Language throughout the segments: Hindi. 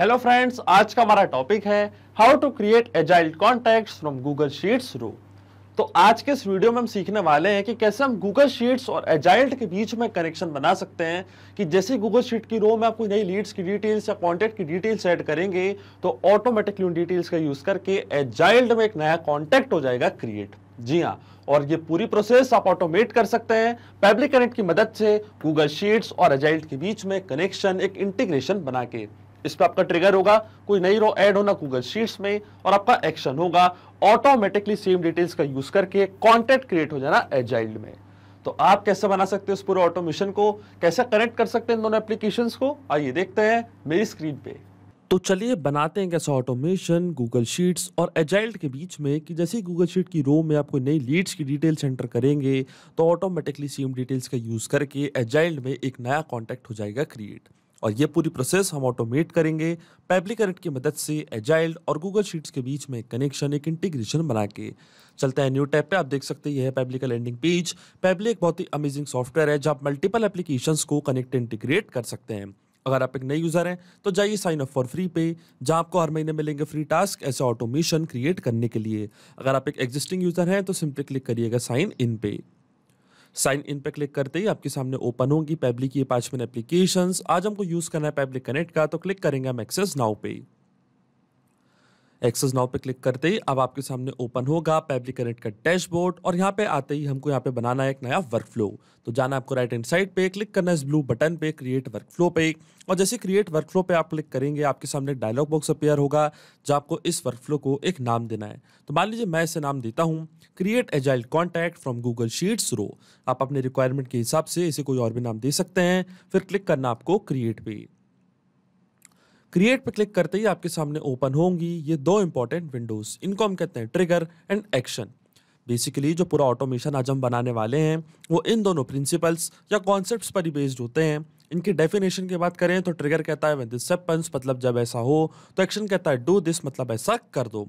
हेलो फ्रेंड्स आज का हमारा टॉपिक है how to create Agile contact from Google Sheets row तो आज के इस वीडियो में हम सीखने वाले हैं कि कैसे हम गूगल शीट्स और एजाइल्ट के बीच में कनेक्शन बना सकते हैं कि जैसे गूगल शीट की रो में आपको नई लीड्स की डिटेल्स या कॉन्टैक्ट की डिटेल्स ऐड करेंगे तो ऑटोमेटिकली उन डिटेल्स का यूज करके एजाइल्ट में एक नया कॉन्टैक्ट हो जाएगा क्रिएट जी हाँ और ये पूरी प्रोसेस आप ऑटोमेट कर सकते हैं पब्लिक कनेक्ट की मदद से गूगल शीट्स और एजाइल्ट के बीच में कनेक्शन एक इंटीग्रेशन बना के इस पर आपका ट्रिगर होगा कोई नई रो ऐड होना गूगल शीट्स में और आपका एक्शन होगा ऑटोमेटिकली सेम डिटेल्स का यूज करके कॉन्टेक्ट क्रिएट हो जाना एजाइल्ड में तो आप कैसे बना सकते हो उस पूरे ऑटोमेशन को कैसे कनेक्ट कर सकते हैं दोनों एप्लीकेशन को आइए देखते हैं मेरी स्क्रीन पे तो चलिए बनाते हैं कैसा ऑटोमेशन गूगल शीट्स और एजाइल्ड के बीच में कि जैसे गूगल शीट की रो में आप कोई नई लीड्स की डिटेल्स एंटर करेंगे तो ऑटोमेटिकली सीम डिटेल्स का यूज़ करके एजाइल्ड में एक नया कॉन्टैक्ट हो जाएगा क्रिएट और ये पूरी प्रोसेस हम ऑटोमेट करेंगे पेप्लिकरेट की मदद से एजाइल और गूगल शीट्स के बीच में कनेक्शन एक इंटीग्रेशन बना के चलते हैं न्यू टैब पे आप देख सकते हैं यह है पेब्लिका लैंडिंग पेज पैबली एक बहुत ही अमेजिंग सॉफ्टवेयर है जहाँ मल्टीपल एप्लीकेशंस को कनेक्ट इंटीग्रेट कर सकते हैं अगर आप एक नए यूज़र हैं तो जाइए साइन अप फॉर फ्री पे जहाँ आपको हर महीने मिलेंगे फ्री टास्क ऐसे ऑटोमेशन क्रिएट करने के लिए अगर आप एक एग्जिस्टिंग यूज़र हैं तो सिंपली क्लिक करिएगा साइन इन पे साइन इन पर क्लिक करते ही आपके सामने ओपन होगी पैब्लिक ये पाँच मिनट एप्लीकेशन आज हमको यूज़ करना है पैब्लिक कनेक्ट का तो क्लिक करेंगे हम एक्सेस नाउ पे एक्सेस नाउ पे क्लिक करते ही अब आपके सामने ओपन होगा पैबली कनेक्ट का डैशबोर्ड और यहाँ पे आते ही हमको यहाँ पे बनाना है एक नया वर्क फ्लो तो जाना आपको राइट हैंड साइड पे क्लिक करना है इस ब्लू बटन पे क्रिएट वर्क फ्लो पे और जैसे क्रिएट वर्क फ्लो पे आप क्लिक करेंगे आपके सामने एक डायलॉग बॉक्स अपेयर होगा जो आपको इस वर्क फ्लो को एक नाम देना है तो मान लीजिए मैं इसे नाम देता हूँ create Agile contact from Google Sheets row आप अपने रिक्वायरमेंट के हिसाब से इसे कोई और भी नाम दे सकते हैं फिर क्लिक करना आपको क्रिएट पे क्रिएट पे क्लिक करते ही आपके सामने ओपन होंगी ये दो इंपॉर्टेंट विंडोज़ इनको हम कहते हैं ट्रिगर एंड एक्शन बेसिकली जो पूरा ऑटोमेशन आज हम बनाने वाले हैं वो इन दोनों प्रिंसिपल्स या कॉन्सेप्ट्स पर ही बेस्ड होते हैं इनकी डेफिनेशन की बात करें तो ट्रिगर कहता है दिस सेपन्स मतलब जब ऐसा हो तो एक्शन कहता है डू दिस मतलब ऐसा कर दो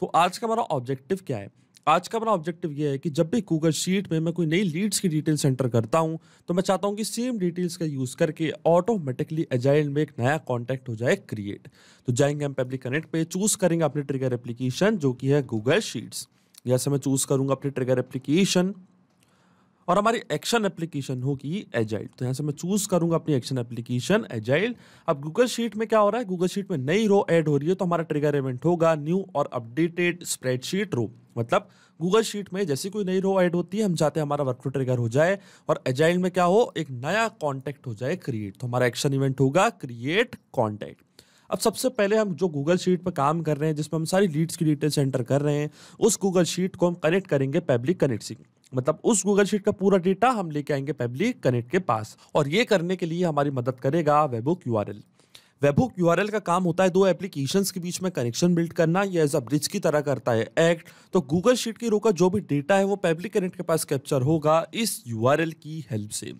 तो आज का हमारा ऑब्जेक्टिव क्या है आज का मेरा ऑब्जेक्टिव ये है कि जब भी गूगल शीट में मैं कोई नई लीड्स की डिटेल्स एंटर करता हूँ तो मैं चाहता हूँ कि सेम डिटेल्स का यूज़ करके ऑटोमेटिकली एजाइल में एक नया कॉन्टैक्ट हो जाए क्रिएट तो जाएंगे हम पब्लिक कनेक्ट पे चूज़ करेंगे अपने ट्रिगर एप्लीकेशन जो कि है गूगल शीट्स जैसे मैं चूज़ करूँगा अपने ट्रिगर एप्लीकेशन और हमारी एक्शन एप्लीकेशन होगी एजाइल तो यहाँ से मैं चूज करूंगा अपनी एक्शन एप्लीकेशन एजाइल अब गूगल शीट में क्या हो रहा है गूगल शीट में नई रो ऐड हो रही है तो हमारा ट्रिगर इवेंट होगा न्यू और अपडेटेड स्प्रेडशीट रो मतलब गूगल शीट में जैसी कोई नई रो ऐड होती है हम चाहते हैं हमारा वर्क ट्रिगर हो जाए और एजाइल में क्या हो एक नया कॉन्टैक्ट हो जाए क्रिएट तो हमारा एक्शन इवेंट होगा क्रिएट कॉन्टैक्ट अब सबसे पहले हम जो गूगल शीट पर काम कर रहे हैं जिसमें हम सारी लीड्स की डिटेल्स एंटर कर रहे हैं उस गूगल शीट को हम कनेक्ट करेंगे पब्लिक कनेक्ट से मतलब उस गूगल शीट का पूरा डेटा हम लेके आएंगे पब्लिक कनेक्ट के पास और ये करने के लिए हमारी मदद करेगा वेबुक यू वेबुक यू का काम होता है दो एप्लीकेशन के बीच में कनेक्शन बिल्ड करना या एज अ ब्रिज की तरह करता है एक्ट तो गूगल शीट की रो का जो भी डेटा है वो पब्लिक कनेक्ट के पास कैप्चर होगा इस यू की हेल्प से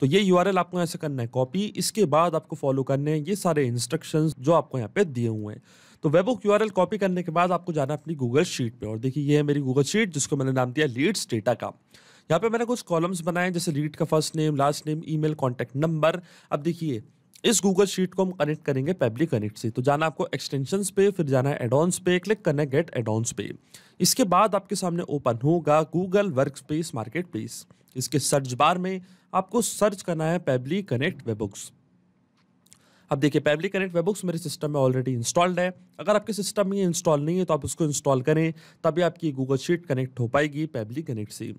तो ये यू आपको यहाँ से करना है कॉपी इसके बाद आपको फॉलो करने हैं ये सारे इंस्ट्रक्शन जो आपको यहाँ पे दिए हुए हैं तो वेबुक यू कॉपी करने के बाद आपको जाना अपनी गूगल शीट पे और देखिए ये है मेरी गूगल शीट जिसको मैंने नाम दिया लीड्स डेटा का यहाँ पे मैंने कुछ कॉलम्स बनाए जैसे लीड का first name last name email contact number अब देखिए इस गूगल शीट को हम कनेक्ट करेंगे पेबली कनेक्ट से तो जाना आपको एक्सटेंशन पे फिर जाना है एडॉन्स पे क्लिक करना है गेट एडॉन्स पे इसके बाद आपके सामने ओपन होगा Google Workspace marketplace इसके सर्च बार में आपको सर्च करना है पेबली कनेक्ट वेबुक्स अब देखिए पैबली कनेक्ट वेबुक्स मेरे सिस्टम में ऑलरेडी इंस्टॉल्ड है अगर आपके सिस्टम में इंस्टॉल नहीं है तो आप उसको इंस्टॉल करें तभी आपकी गूगल शीट कनेक्ट हो पाएगी पैबली कनेक्ट से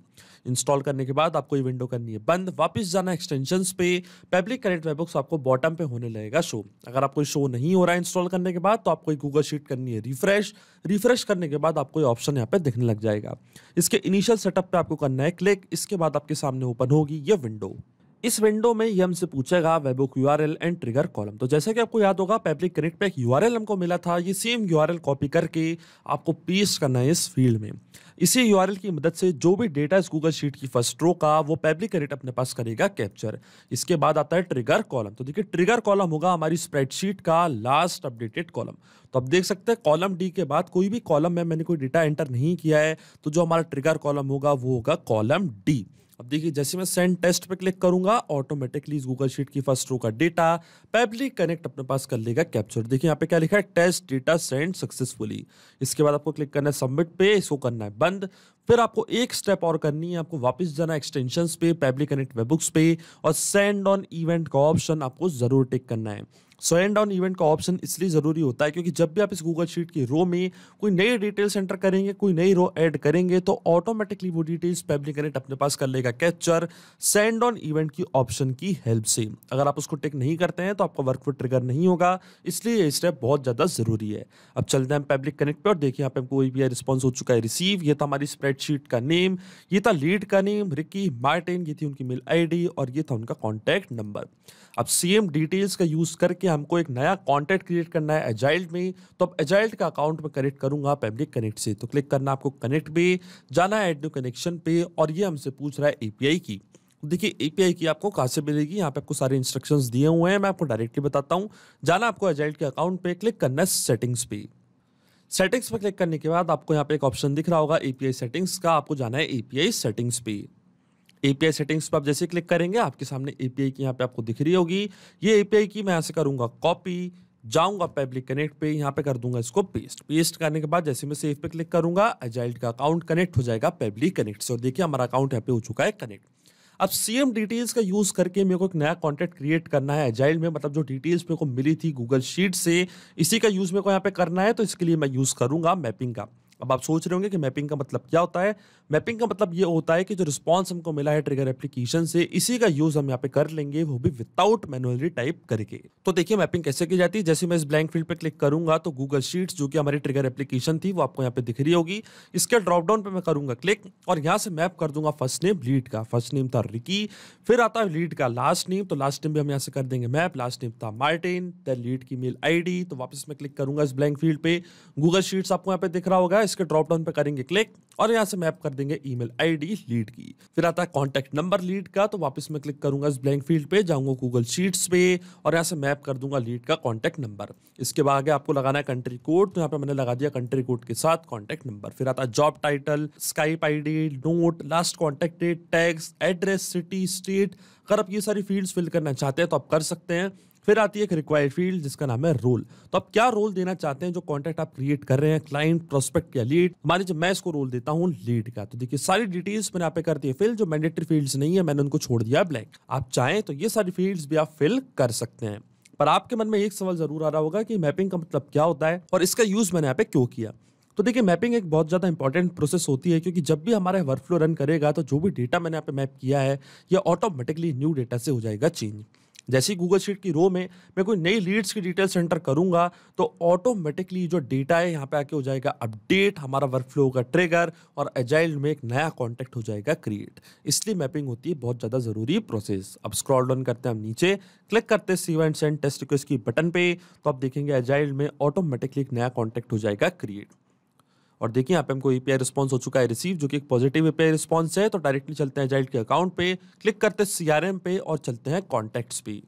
इंस्टॉल करने के बाद आपको ये विंडो करनी है बंद वापस जाना एक्सटेंशन पे पैबली कनेक्ट वेबुक्स आपको बॉटम पे होने लगेगा शो अगर आपको शो नहीं हो रहा है इंस्टॉल करने के बाद तो आपको गूगल शीट करनी है रिफ्रेश रिफ्रेश करने के बाद आपको ये ऑप्शन यहाँ पे दिखने लग जाएगा इसके इनिशियल सेटअप पर आपको करना है क्लिक इसके बाद आपके सामने ओपन होगी ये विंडो इस विंडो में ये हमसे पूछेगा webhook U R and trigger column तो जैसे कि आपको याद होगा पैब्लिक कनेक्ट पे एक यू हमको मिला था ये सेम यू कॉपी करके आपको पेस्ट करना है इस फील्ड में इसी यू की मदद से जो भी डेटा इस गूगल शीट की फर्स्ट रो का वो पब्लिक कनेक्ट अपने पास करेगा कैप्चर इसके बाद आता है ट्रिगर कॉलम तो देखिए ट्रिगर कॉलम होगा हमारी स्प्रेडशीट का लास्ट अपडेटेड कॉलम तो आप देख सकते हैं कॉलम डी के बाद कोई भी कॉलम में मैंने कोई डेटा एंटर नहीं किया है तो जो हमारा ट्रिगर कॉलम होगा वो होगा कॉलम डी अब देखिए जैसे मैं सेंड टेस्ट पे क्लिक करूंगा ऑटोमेटिकली इस गूगल शीट की फर्स्ट रो का डेटा पेबली कनेक्ट अपने पास कर लेगा कैप्चर देखिए यहाँ पे क्या लिखा है टेस्ट डेटा सेंड सक्सेसफुली इसके बाद आपको क्लिक करना है सबमिट पे इसको करना है बंद फिर आपको एक स्टेप और करनी है आपको वापस जाना एक्सटेंशन पे पेबली कनेक्ट वेबुक्स पे और सेंड ऑन इवेंट का ऑप्शन आपको जरूर टिक करना है सो एंड डाउन इवेंट का ऑप्शन इसलिए ज़रूरी होता है क्योंकि जब भी आप इस गूगल शीट की रो में कोई नई डिटेल्स एंटर करेंगे कोई नई रो ऐड करेंगे तो ऑटोमेटिकली वो डिटेल्स पब्लिक कनेक्ट अपने पास कर लेगा कैप्चर सेंड ऑन इवेंट की ऑप्शन की हेल्प से अगर आप उसको टिक नहीं करते हैं तो आपका फुट ट्रिगर नहीं होगा इसलिए ये स्टेप बहुत ज़्यादा ज़रूरी है अब चलते हैं पब्लिक कनेक्ट पर और देखिए यहाँ पे हमको ई पी रिस्पॉन्स हो चुका है रिसीव ये था हमारी स्प्रेडशीट का नेम ये था लीड का नेम रिकी मार्टिन ये थी उनकी मेल आई और ये था उनका कॉन्टैक्ट नंबर अब सेम डिटेल्स का यूज़ करके हमको एक नया कॉन्टैक्ट क्रिएट करना है एजाइल्ट में तो अब एजाइल्ट का अकाउंट में कनेक्ट करूँगा पब्लिक कनेक्ट से तो क्लिक करना आपको कनेक्ट पे जाना है एड न्यू कनेक्शन पे और ये हमसे पूछ रहा है ए की तो देखिए एपीआई की आपको कहाँ से मिलेगी यहाँ पे आपको सारे इंस्ट्रक्शंस दिए हुए हैं मैं आपको डायरेक्टली बताता हूँ जाना आपको एजाइल्ट के अकाउंट पे क्लिक करना है सेटिंग्स पे सेटिंग्स पर क्लिक करने के बाद आपको यहाँ पे एक ऑप्शन दिख रहा होगा एपीआई सेटिंग्स का आपको जाना है एपीआई सेटिंग्स पे एपीआई सेटिंग्स पर आप जैसे क्लिक करेंगे आपके सामने एपीआई की यहाँ पे आपको दिख रही होगी ये एपीआई की मैं यहाँ से करूँगा कॉपी जाऊंगा पब्लिक कनेक्ट पे यहाँ पे कर दूंगा इसको पेस्ट पेस्ट करने के बाद जैसे मैं सेव पे क्लिक करूंगा एजाइल्ड का अकाउंट कनेक्ट हो जाएगा पब्लिक कनेक्ट से और देखिए हमारा अकाउंट यहाँ पे हो चुका है कनेक्ट अब सेम डिटेल्स का यूज़ करके मेरे को एक नया कॉन्टेक्ट क्रिएट करना है एजाइल में मतलब जो डिटेल्स मेरे को मिली थी गूगल शीट से इसी का यूज़ मेरे को यहाँ पे करना है तो इसके लिए मैं यूज़ करूंगा मैपिंग का अब आप सोच रहे होंगे कि मैपिंग का मतलब क्या होता है मैपिंग का मतलब ये होता है कि जो रिस्पॉन्स हमको मिला है ट्रिगर एप्लीकेशन से इसी का यूज़ हम यहाँ पे कर लेंगे वो भी विदाउट मैनुअली टाइप करके तो देखिए मैपिंग कैसे की जाती है जैसे मैं इस ब्लैंक फील्ड पर क्लिक करूंगा तो गूगल शीट्स जो कि हमारी ट्रिगर एप्लीकेशन थी वो आपको यहाँ पे दिख रही होगी इसके ड्रॉपडाउन पर मैं करूंगा क्लिक और यहाँ से मैप कर दूंगा फर्स्ट नेम लीड का फर्स्ट नेम था रिकी फिर आता है लीड का लास्ट नेम तो लास्ट नेम भी हम यहाँ से कर देंगे मैप लास्ट नेम था मार्टिन द लीड की मेल आई तो वापस मैं क्लिक करूंगा इस ब्लैंक फील्ड पे गूगल शीट्स आपको यहाँ पे दिख रहा होगा इसके ड्रॉप डाउन पे करेंगे क्लिक और यहाँ से मैप कर देंगे ईमेल आईडी लीड की फिर आता है कॉन्टैक्ट नंबर लीड का तो वापस मैं क्लिक करूंगा इस ब्लैंक फील्ड पे जाऊंगा गूगल शीट्स पे और यहाँ से मैप कर दूंगा लीड का कॉन्टैक्ट नंबर इसके बाद आगे आपको लगाना है कंट्री कोड तो यहाँ पे मैंने लगा दिया कंट्री कोड के साथ कॉन्टैक्ट नंबर फिर आता है job title Skype I note last contact date tags address city state अगर आप ये सारी फील्ड्स फिल करना चाहते हैं तो आप कर सकते हैं फिर आती है एक रिक्वायर्ड फील्ड जिसका नाम है रोल तो आप क्या रोल देना चाहते हैं जो कॉन्टैक्ट आप क्रिएट कर रहे हैं क्लाइंट प्रोस्पेक्ट या लीड मान लीजिए मैं इसको रोल देता हूँ लीड का तो देखिए सारी डिटेल्स मैंने आप कर दी है फिल जो मैंडेटरी फील्ड नहीं है मैंने उनको छोड़ दिया ब्लैक आप चाहें तो ये सारी फील्ड भी आप फिल कर सकते हैं पर आपके मन में एक सवाल जरूर आ रहा होगा कि मैपिंग का मतलब क्या होता है और इसका यूज मैंने यहाँ पे क्यों किया तो देखिए मैपिंग एक बहुत ज़्यादा इंपॉर्टेंट प्रोसेस होती है क्योंकि जब भी हमारा वर्क फ्लो रन करेगा तो जो भी डेटा मैंने यहाँ पे मैप किया है यह ऑटोमेटिकली न्यू डेटा से हो जाएगा चेंज जैसे ही गूगल शीट की रो में मैं कोई नई लीड्स की डिटेल्स एंटर करूँगा तो ऑटोमेटिकली जो डेटा है यहाँ पे आके हो जाएगा अपडेट हमारा वर्क फ्लो होगा ट्रेगर और एजाइल में एक नया कॉन्टैक्ट हो जाएगा क्रिएट इसलिए मैपिंग होती है बहुत ज़्यादा ज़रूरी प्रोसेस अब स्क्रॉल डाउन करते हैं हम नीचे क्लिक करते हैं save and send test request की बटन पे तो आप देखेंगे एजाइल में ऑटोमेटिकली एक नया कॉन्टैक्ट हो जाएगा क्रिएट और देखिए यहाँ पे हमको ई पी रिस्पॉन्स हो चुका है रिसीव जो कि एक पॉजिटिव ई रिस्पॉन्स है तो डायरेक्टली चलते हैं जाइल्ड के अकाउंट पे क्लिक करते हैं सी पे और चलते हैं कॉन्टैक्ट्स पे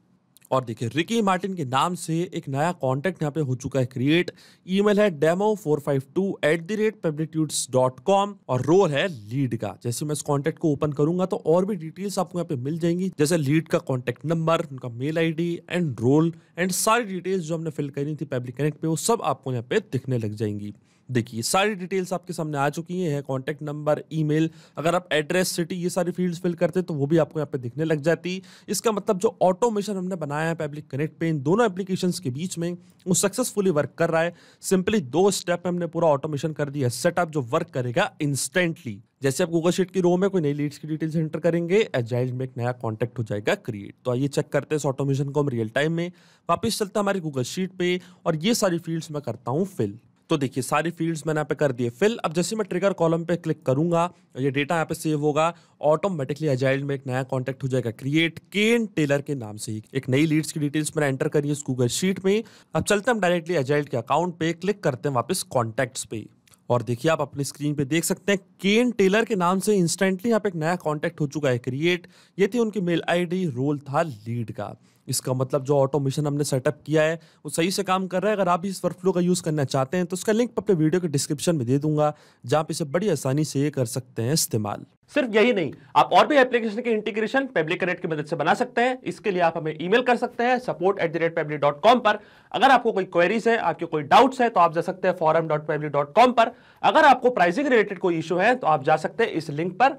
और देखिए रिकी मार्टिन के नाम से एक नया कॉन्टैक्ट यहाँ पे हो चुका है क्रिएट ईमेल है demo four five two at the rate Pabblitudes dot com और रोल है लीड का जैसे मैं इस कॉन्टैक्ट को ओपन करूंगा तो और भी डिटेल्स आपको यहाँ पे मिल जाएंगी जैसे लीड का कॉन्टैक्ट नंबर उनका mail ID and role and सारी डिटेल्स जो हमने फिल करी थी पब्लिक कनेक्ट पे वो सब आपको यहाँ पे दिखने लग जाएंगी देखिए सारी डिटेल्स आपके सामने आ चुकी हैं कॉन्टैक्ट नंबर ईमेल अगर आप एड्रेस सिटी ये सारी फील्ड्स फिल करते तो वो भी आपको यहाँ पे दिखने लग जाती इसका मतलब जो ऑटोमेशन हमने बनाया है पब्लिक कनेक्ट पे इन दोनों एप्लीकेशन के बीच में वो सक्सेसफुली वर्क कर रहा है सिंपली दो स्टेप में हमने पूरा ऑटोमेशन कर दिया सेटअप जो वर्क करेगा इंस्टेंटली जैसे आप गूगल शीट की रो में कोई नई लीड्स की डिटेल्स एंटर करेंगे एजाइल में एक नया कॉन्टैक्ट हो जाएगा क्रिएट तो आइए चेक करते हैं इस ऑटोमेशन को हम रियल टाइम में वापस चलता हमारी गूगल शीट पे और ये सारी फील्ड्स मैं करता हूँ फिल तो देखिए सारी फील्ड्स मैंने यहाँ पे कर दिए फिल अब जैसे मैं ट्रिगर कॉलम पे क्लिक करूंगा ये डेटा यहाँ पे सेव होगा ऑटोमेटिकली एजाइल में एक नया कॉन्टैक्ट हो जाएगा क्रिएट केन टेलर के नाम से ही एक नई लीड्स की डिटेल्स मैंने एंटर करी है इस गूगल शीट में अब चलते हम डायरेक्टली एजाइल के अकाउंट पे क्लिक करते हैं वापस कॉन्टैक्ट्स पे और देखिए आप अपनी स्क्रीन पे देख सकते हैं केन टेलर के नाम से इंस्टेंटली यहाँ पे एक नया कॉन्टैक्ट हो चुका है क्रिएट ये थी उनकी मेल आईडी रोल था लीड का इसका मतलब जो ऑटोमेशन हमने सेटअप किया है वो सही से काम कर रहा है अगर आप इस वर्कफ्लो का यूज़ करना चाहते हैं तो उसका लिंक अपने वीडियो के डिस्क्रिप्शन में दे दूंगा जहाँ पे इसे बड़ी आसानी से कर सकते हैं इस्तेमाल सिर्फ यही नहीं आप और भी एप्लीकेशन के इंटीग्रेशन पेब्लिक कनेक्ट की मदद से बना सकते हैं इसके लिए आप हमें ईमेल कर सकते हैं support at the rate Pabbly dot com पर अगर आपको कोई क्वेरीज है आपके कोई डाउट्स है तो आप जा सकते हैं forum dot Pabbly dot com पर अगर आपको प्राइसिंग रिलेटेड कोई इशू है तो आप जा सकते हैं इस लिंक पर